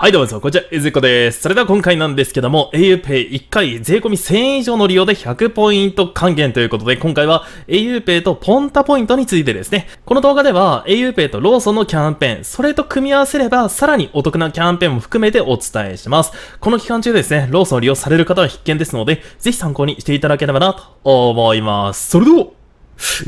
はいどうぞ、こちら、ゆずこです。それでは今回なんですけども、aupay1 回税込み1000円以上の利用で100ポイント還元ということで、今回は aupay とポンタポイントについてですね。この動画では aupay とローソンのキャンペーン、それと組み合わせればさらにお得なキャンペーンも含めてお伝えします。この期間中ですね、ローソンを利用される方は必見ですので、ぜひ参考にしていただければなと思います。それでは、行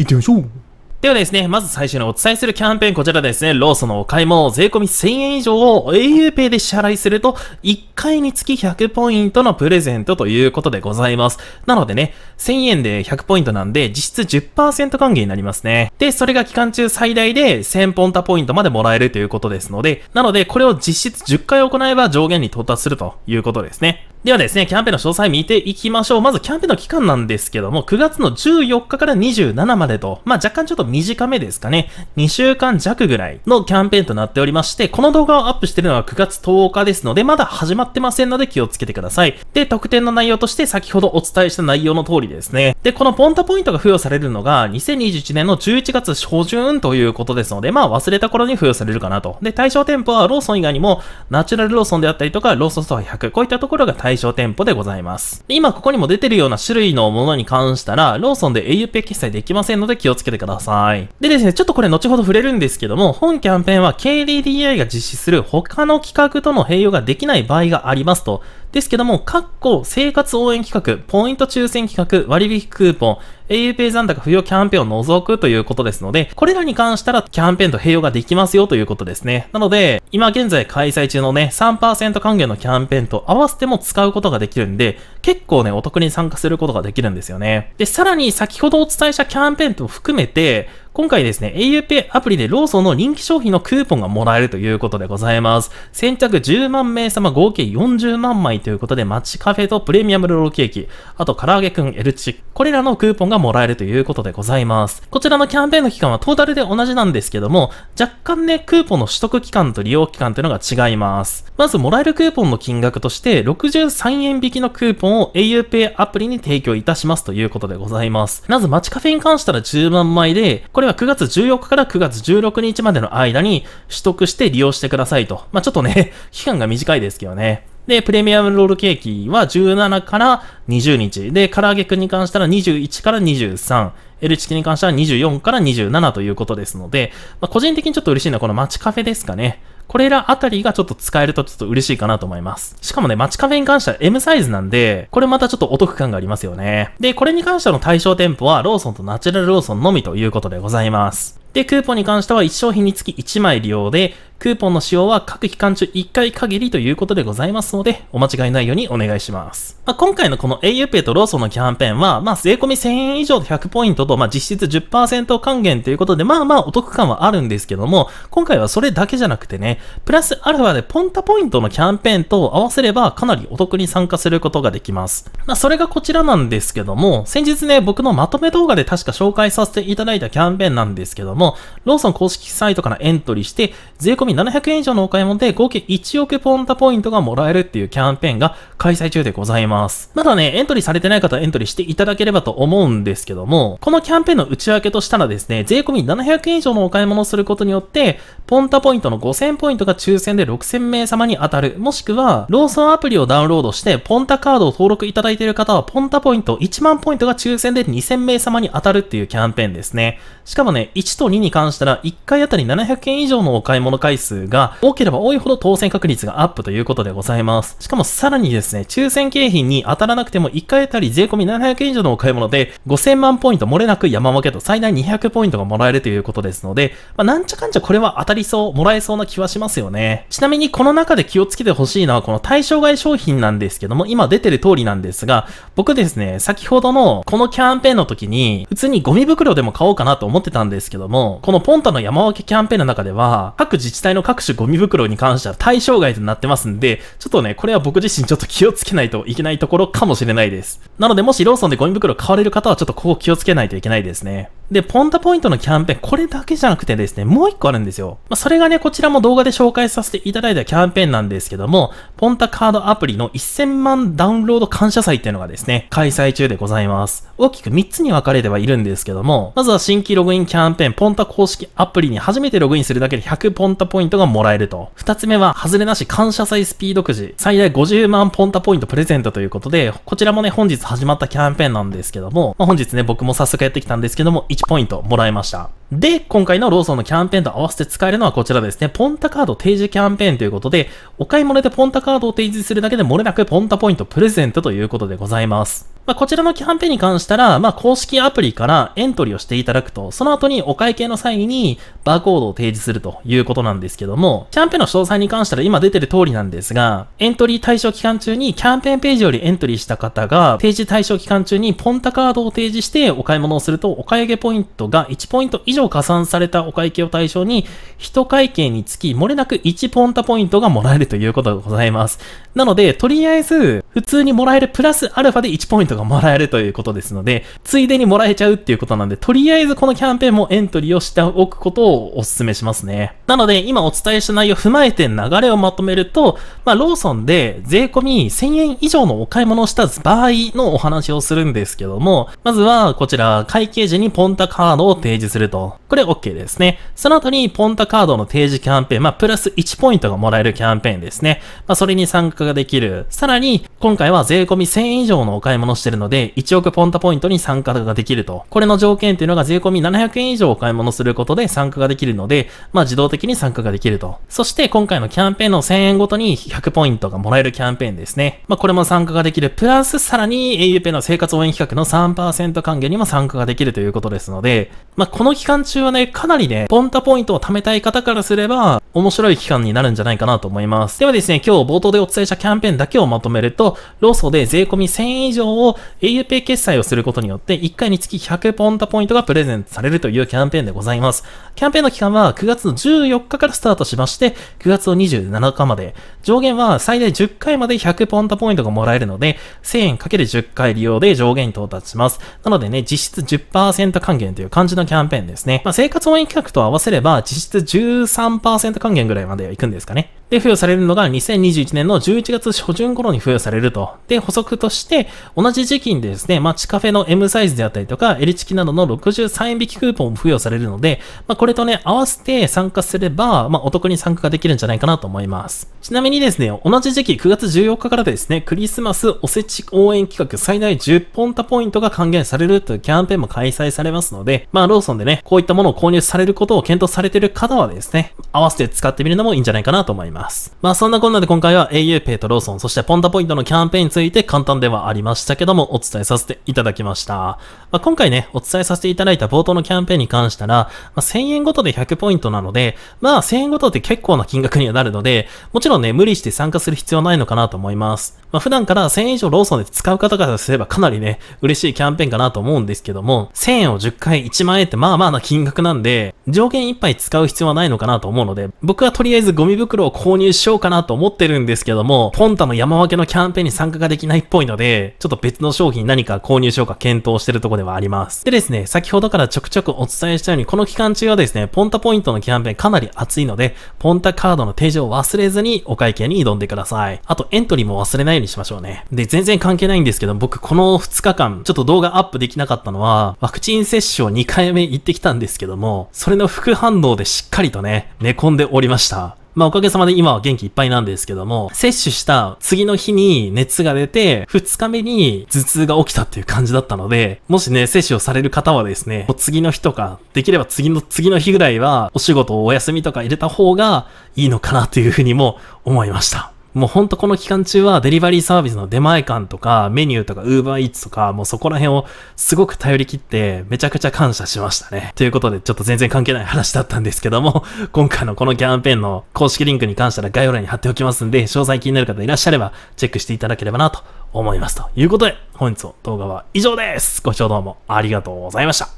ってみましょうではですね、まず最初にお伝えするキャンペーン、こちらですね、ローソンのお買い物、税込み1000円以上を auPay で支払いすると、1回につき100ポイントのプレゼントということでございます。なのでね、1000円で100ポイントなんで、実質10%還元になりますね。で、それが期間中最大で1000ポンタポイントまでもらえるということですので、なので、これを実質10回行えば上限に到達するということですね。ではですね、キャンペーンの詳細見ていきましょう。まずキャンペーンの期間なんですけども、9月の14日から27までと、まあ、若干ちょっと短めですかね、2週間弱ぐらいのキャンペーンとなっておりまして、この動画をアップしてるのは9月10日ですので、まだ始まってませんので気をつけてください。で、特典の内容として先ほどお伝えした内容の通りですね。で、このポンタポイントが付与されるのが、2021年の11月初旬ということですので、まあ、忘れた頃に付与されるかなと。で、対象店舗はローソン以外にも、ナチュラルローソンであったりとか、ローソンストア100、こういったところが対対象店舗でございます。今ここにも出てるような種類のものに関したら、ローソンで auPay 決済できませんので気をつけてください。でですね、ちょっとこれ後ほど触れるんですけども、本キャンペーンは KDDI が実施する他の企画との併用ができない場合がありますと。ですけども、括弧生活応援企画、ポイント抽選企画、割引クーポン、PayPay 残高付与キャンペーンを除くということですので、これらに関したらキャンペーンと併用ができますよということですね。なので、今現在開催中のね、3%還元のキャンペーンと合わせても使うことができるんで、結構ね、お得に参加することができるんですよね。で、さらに先ほどお伝えしたキャンペーンと含めて、今回ですね、auPay アプリでローソンの人気商品のクーポンがもらえるということでございます。先着10万名様合計40万枚ということで、マッチカフェとプレミアムロールケーキ、あと唐揚げくん、L 値チ、これらのクーポンがもらえるということでございます。こちらのキャンペーンの期間はトータルで同じなんですけども、若干ね、クーポンの取得期間と利用期間というのが違います。まず、もらえるクーポンの金額として、63円引きのクーポンを auPay アプリに提供いたしますということでございます。まず、マッチカフェに関したら10万枚で、これれは9月14日から9月16日までの間に取得して利用してくださいと。まあ、ちょっとね、期間が短いですけどね。で、プレミアムロールケーキは17から20日。で、唐揚げくんに関したら21から23。L チキに関しては24から27ということですので、まあ、個人的にちょっと嬉しいのはこの街カフェですかね。これらあたりがちょっと使えるとちょっと嬉しいかなと思います。しかもね、街カフェに関しては M サイズなんで、これまたちょっとお得感がありますよね。で、これに関しての対象店舗はローソンとナチュラルローソンのみということでございます。で、クーポンに関しては1商品につき1枚利用で、クーポンの使用は各期間中1回限りということでございますので、お間違いないようにお願いします。まあ、今回のこの auPay とローソンのキャンペーンは、まあ、税込み1000円以上で100ポイントと、まあ、実質10%還元ということで、まあまあお得感はあるんですけども、今回はそれだけじゃなくてね、プラスアルファでポンタポイントのキャンペーンと合わせればかなりお得に参加することができます。まあ、それがこちらなんですけども、先日ね、僕のまとめ動画で確か紹介させていただいたキャンペーンなんですけども、ローソン公式サイトからエントリーして、税込みに700円以上のお買い物で合計1億ポンタポイントがもらえるっていうキャンペーンが開催中でございます。まだね、エントリーされてない方はエントリーしていただければと思うんですけども、このキャンペーンの内訳としたらですね、税込700円以上のお買い物をすることによって、ポンタポイントの5000ポイントが抽選で6000名様に当たる、もしくは、ローソンアプリをダウンロードして、ポンタカードを登録いただいている方は、ポンタポイント1万ポイントが抽選で2000名様に当たるっていうキャンペーンですね。しかもね、1と2に関したら、1回あたり700円以上のお買い物回回数が多ければ多いほど当選確率がアップということでございます。しかもさらにですね、抽選景品に当たらなくても1回あたり税込み700円以上のお買い物で5000万ポイント漏れなく山分けと最大200ポイントがもらえるということですので、まあ、なんちゃかんちゃこれは当たりそう、もらえそうな気はしますよね。ちなみにこの中で気をつけてほしいのはこの対象外商品なんですけども、今出てる通りなんですが、僕ですね、先ほどのこのキャンペーンの時に、普通にゴミ袋でも買おうかなと思ってたんですけども、このポンタの山分けキャンペーンの中では、各自治自治体の各種ゴミ袋に関しては対象外となってますんで、ちょっとね、これは僕自身ちょっと気をつけないといけないところかもしれないです。なので、もしローソンでゴミ袋買われる方はちょっとここ気をつけないといけないですね。で、ポンタポイントのキャンペーン、これだけじゃなくてですね、もう一個あるんですよ。まあ、それがね、こちらも動画で紹介させていただいたキャンペーンなんですけども、ポンタカードアプリの1000万ダウンロード感謝祭っていうのがですね、開催中でございます。大きく3つに分かれてはいるんですけども、まずは新規ログインキャンペーン、ポンタ公式アプリに初めてログインするだけで100ポンタポイントがもらえると。二つ目は、外れなし感謝祭スピードくじ、最大50万ポンタポイントプレゼントということで、こちらもね、本日始まったキャンペーンなんですけども、まあ、本日ね、僕も早速やってきたんですけども、1ポイントもらえました。で、今回のローソンのキャンペーンと合わせて使えるのはこちらですね。ポンタカード提示キャンペーンということで、お買い物でポンタカードを提示するだけで漏れなくポンタポイントプレゼントということでございます。まあ、こちらのキャンペーンに関したら、まあ、公式アプリからエントリーをしていただくと、その後にお会計の際にバーコードを提示するということなんですけども、キャンペーンの詳細に関したら今出てる通りなんですが、エントリー対象期間中にキャンペーンページよりエントリーした方が、提示対象期間中にポンタカードを提示してお買い物をすると、お買い上げポイントが1ポイント以上上加算されたお会計を対象に、1会計につき、漏れなく1ポンタポイントがもらえるということでございます。なので、とりあえず、普通にもらえるプラスアルファで1ポイントがもらえるということですので、ついでにもらえちゃうっていうことなんで、とりあえずこのキャンペーンもエントリーをしておくことをお勧めしますね。なので、今お伝えした内容を踏まえて流れをまとめると、まあ、ローソンで税込み1000円以上のお買い物をした場合のお話をするんですけども、まずはこちら、会計時にポンタカードを提示すると。これ OK ですね。その後にポンタカードの提示キャンペーン、まあ、プラス1ポイントがもらえるキャンペーンですね。まあ、それに参加格ができる。さらに、今回は税込み1000円以上のお買い物してるので、1億ポンタポイントに参加ができると。これの条件っていうのが税込み700円以上お買い物することで参加ができるので、まあ自動的に参加ができると。そして今回のキャンペーンの1000円ごとに100ポイントがもらえるキャンペーンですね。まあこれも参加ができる。プラスさらに auPay の生活応援企画の3%還元にも参加ができるということですので、まあこの期間中はね、かなりね、ポンタポイントを貯めたい方からすれば、面白い期間になるんじゃないかなと思います。ではですね、今日冒頭でお伝えししキャンペーンだけをまとめると、ローソーで税込み1000円以上を auPay 決済をすることによって、1回につき100ポンタポイントがプレゼントされるというキャンペーンでございます。キャンペーンの期間は9月の14日からスタートしまして、9月の27日まで、上限は最大10回まで100ポンタポイントがもらえるので、1000円 ×10 回利用で上限に到達します。なのでね、実質10%還元という感じのキャンペーンですね。まあ、生活応援企画と合わせれば、実質13%還元ぐらいまでいくんですかね。で、付与されるのが2021年の11月初旬頃に付与されると。で、補足として、同じ時期にですね、まあ、地カフェの M サイズであったりとか、エリチキなどの63円引きクーポンも付与されるので、まあ、これとね、合わせて参加すれば、まあ、お得に参加ができるんじゃないかなと思います。ちなみにですね、同じ時期、9月14日からですね、クリスマスおせち応援企画最大10ポンタポイントが還元されるというキャンペーンも開催されますので、まあ、ローソンでね、こういったものを購入されることを検討されている方はですね、合わせて使ってみるのもいいんじゃないかなと思います。まあ、そんなこんなで今回は a u p ペイとローソン、そしてポンタポイントのキャンペーンについて簡単ではありましたけども、お伝えさせていただきました。まあ、今回ね、お伝えさせていただいた冒頭のキャンペーンに関したら、まあ、1000円ごとで100ポイントなので、まあ1000円ごとって結構な金額にはなるので、もちろんね、無理して参加する必要ないのかなと思います。まあ、普段から1000円以上ローソンで使う方からすればかなりね、嬉しいキャンペーンかなと思うんですけども、1000円を10回1万円ってまあまあな金額なんで、上限いっぱい使う必要はないのかなと思うので、僕はとりあえずゴミ袋を購入しようかなと思ってるんですけども、ポンタの山分けのキャンペーンに参加ができないっぽいので、ちょっと別の商品何か購入しようか検討してるとこではあります。でですね、先ほどからちょくちょくお伝えしたように、この期間中はですね、ポンタポイントのキャンペーンかなり熱いので、ポンタカードの提示を忘れずにお会計に挑んでください。あとエントリーも忘れないようにしましょうね。で、全然関係ないんですけど、僕この2日間、ちょっと動画アップできなかったのは、ワクチン接種を2回目行ってきたんですけども、それの副反応でしっかりとね、寝込んでおりました。まあおかげさまで今は元気いっぱいなんですけども、摂取した次の日に熱が出て、2日目に頭痛が起きたっていう感じだったので、もしね、接種をされる方はですね、もう次の日とか、できれば次の次の日ぐらいはお仕事をお休みとか入れた方がいいのかなというふうにも思いました。もうほんとこの期間中はデリバリーサービスの出前館とかメニューとか UberEats とかもうそこら辺をすごく頼り切ってめちゃくちゃ感謝しましたね。ということでちょっと全然関係ない話だったんですけども今回のこのキャンペーンの公式リンクに関しては概要欄に貼っておきますんで詳細気になる方いらっしゃればチェックしていただければなと思います。ということで本日の動画は以上です。ご視聴どうもありがとうございました。